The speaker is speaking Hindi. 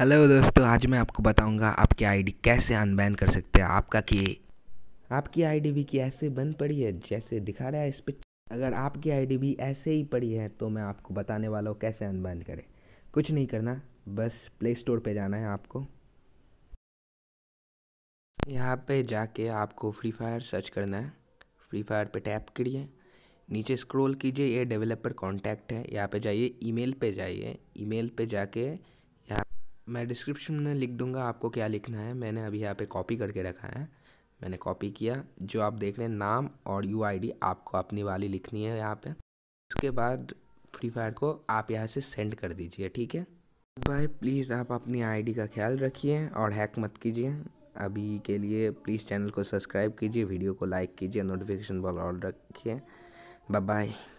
हेलो दोस्तों आज मैं आपको बताऊंगा आपकी आईडी कैसे अनबैन कर सकते हैं आपका की आपकी आईडी भी की ऐसे बंद पड़ी है जैसे दिखा रहा है इस पिक्चर अगर आपकी आईडी भी ऐसे ही पड़ी है तो मैं आपको बताने वाला हूँ कैसे अनबैन करें कुछ नहीं करना बस प्ले स्टोर पर जाना है आपको यहाँ पे जाके आपको फ्री फायर सर्च करना है फ्री फायर पे टैप करिए नीचे स्क्रॉल कीजिए ये डेवलपर कॉन्टैक्ट है यहाँ पे जाइए ईमेल पे जाइए ईमेल पे जाके यहाँ मैं डिस्क्रिप्शन में लिख दूँगा आपको क्या लिखना है मैंने अभी यहाँ पे कॉपी करके रखा है मैंने कॉपी किया जो आप देख रहे हैं नाम और यू आपको अपनी वाली लिखनी है यहाँ पर उसके बाद फ्री फायर को आप यहाँ से सेंड कर दीजिए ठीक है भाई प्लीज़ आप अपनी आईडी का ख्याल रखिए और हैक मत कीजिए अभी के लिए प्लीज़ चैनल को सब्सक्राइब कीजिए वीडियो को लाइक कीजिए नोटिफिकेशन बॉल ऑल रखिए बाय